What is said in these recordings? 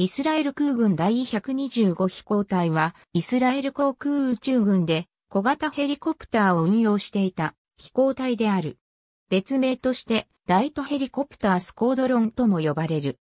イスラエル空軍第125飛行隊は、イスラエル航空宇宙軍で小型ヘリコプターを運用していた飛行隊である。別名として、ライトヘリコプタースコードロンとも呼ばれる。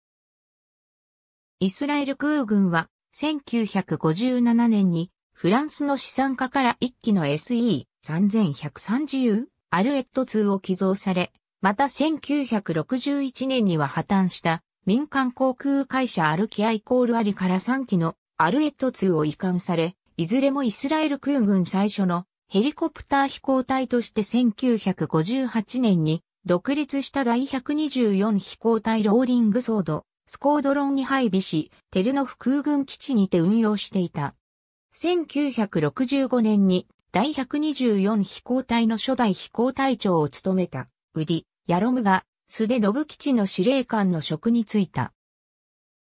イスラエル空軍は、1957年に、フランスの資産家から1機の SE3130 アルエット2を寄贈され、また1961年には破綻した民間航空会社アルキアイコールアリから3機のアルエット2を移管され、いずれもイスラエル空軍最初のヘリコプター飛行隊として1958年に独立した第124飛行隊ローリングソード、スコードロンに配備し、テルノフ空軍基地にて運用していた。1965年に第124飛行隊の初代飛行隊長を務めた、ウディ・ヤロムが須出信吉の司令官の職に就いた。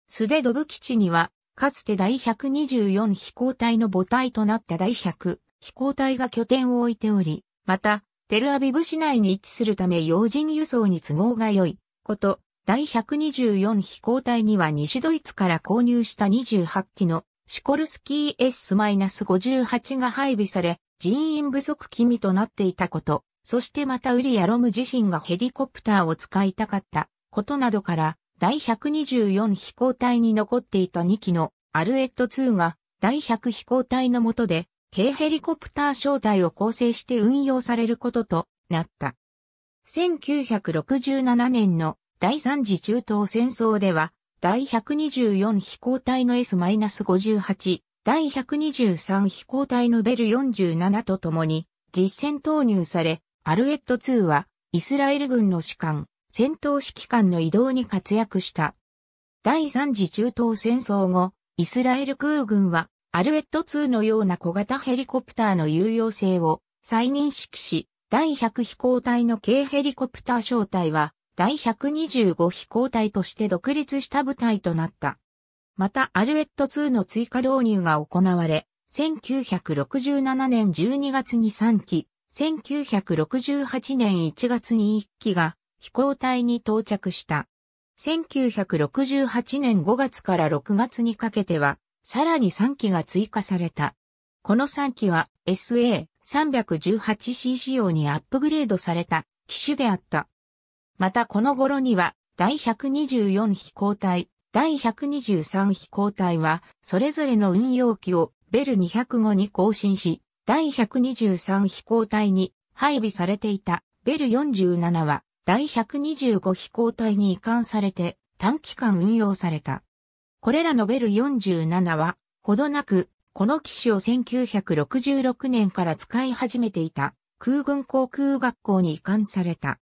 須出信吉には、かつて第124飛行隊の母体となった第100飛行隊が拠点を置いており、また、テルアビブ市内に位置するため要人輸送に都合が良いこと、第124飛行隊には西ドイツから購入した28機のシコルスキー S-58 が配備され、人員不足気味となっていたこと、そしてまたウリアロム自身がヘリコプターを使いたかったことなどから、第124飛行隊に残っていた2機のアルエット2が第100飛行隊の下で、軽ヘリコプター小隊を構成して運用されることとなった。1967年の第三次中東戦争では、第124飛行隊の S-58、第123飛行隊のベル47と共に実戦投入され、アルエット2は、イスラエル軍の士官、戦闘指揮官の移動に活躍した。第三次中東戦争後、イスラエル空軍は、アルエット2のような小型ヘリコプターの有用性を再認識し、第100飛行隊の軽ヘリコプター小隊は、第125飛行隊として独立した部隊となった。また、アルエット2の追加導入が行われ、1967年12月に3機、1968年1月に1機が飛行隊に到着した。1968年5月から6月にかけては、さらに3機が追加された。この3機は SA318C 仕様にアップグレードされた機種であった。またこの頃には、第124飛行隊、第123飛行隊は、それぞれの運用機をベル205に更新し、第123飛行隊に配備されていたベル47は第125飛行隊に移管されて短期間運用された。これらのベル47はほどなくこの機種を1966年から使い始めていた空軍航空学校に移管された。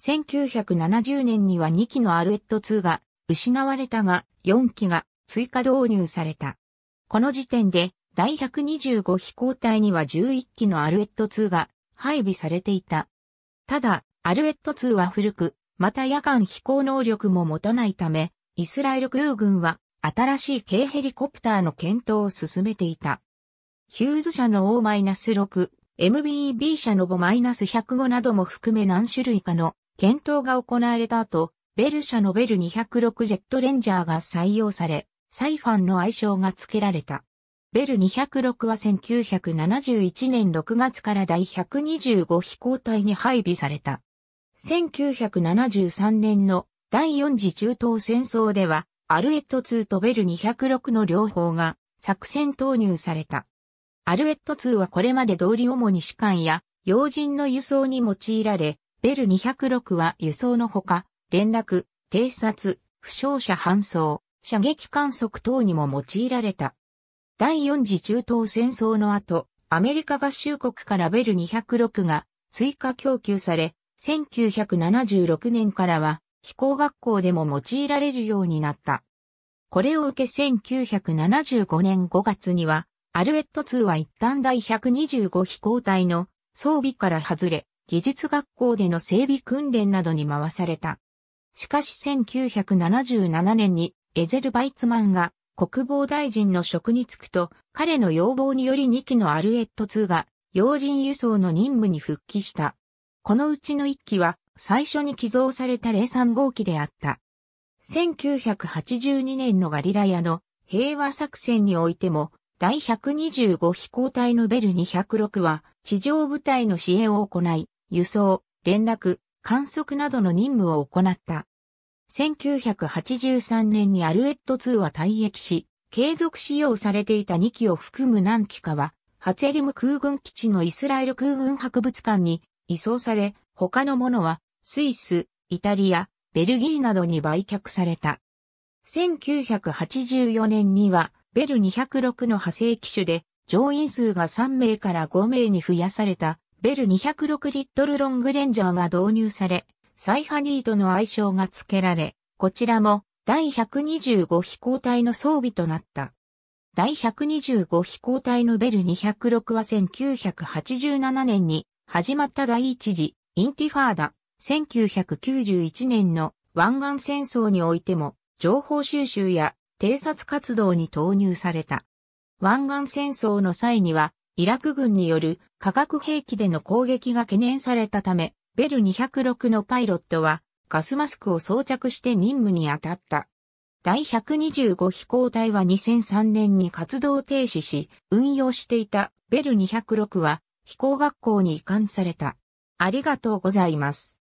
1970年には2機のアルエット2が失われたが4機が追加導入された。この時点で第125飛行隊には11機のアルエット2が配備されていた。ただ、アルエット2は古く、また夜間飛行能力も持たないため、イスラエル空軍は新しい軽ヘリコプターの検討を進めていた。ヒューズ社の O-6、MBB 社の5-105なども含め何種類かの検討が行われた後、ベル社のベル206ジェットレンジャーが採用され、サイファンの愛称が付けられた。ベル206は1971年6月から第125飛行隊に配備された。1973年の第4次中東戦争では、アルエット2とベル206の両方が作戦投入された。アルエット2はこれまで通り主に士官や要人の輸送に用いられ、ベル206は輸送のほか、連絡、偵察、負傷者搬送、射撃観測等にも用いられた。第4次中東戦争の後、アメリカ合衆国からベル206が追加供給され、1976年からは飛行学校でも用いられるようになった。これを受け1975年5月には、アルエット2は一旦第125飛行隊の装備から外れ、技術学校での整備訓練などに回された。しかし1977年にエゼルバイツマンが国防大臣の職に就くと、彼の要望により2機のアルエット2が、要人輸送の任務に復帰した。このうちの1機は、最初に寄贈された03号機であった。1982年のガリラヤの平和作戦においても、第125飛行隊のベル206は、地上部隊の支援を行い、輸送、連絡、観測などの任務を行った。1983年にアルエット2は退役し、継続使用されていた2機を含む何機かは、ハツェリム空軍基地のイスラエル空軍博物館に移送され、他のものはスイス、イタリア、ベルギーなどに売却された。1984年には、ベル206の派生機種で、乗員数が3名から5名に増やされた、ベル206リットルロングレンジャーが導入され、サイハニーとの愛称が付けられ、こちらも第125飛行隊の装備となった。第125飛行隊のベル206は1987年に始まった第一次インティファーダ1991年の湾岸戦争においても情報収集や偵察活動に投入された。湾岸戦争の際にはイラク軍による化学兵器での攻撃が懸念されたためベル206のパイロットはガスマスクを装着して任務に当たった。第125飛行隊は2003年に活動停止し、運用していたベル206は飛行学校に移管された。ありがとうございます。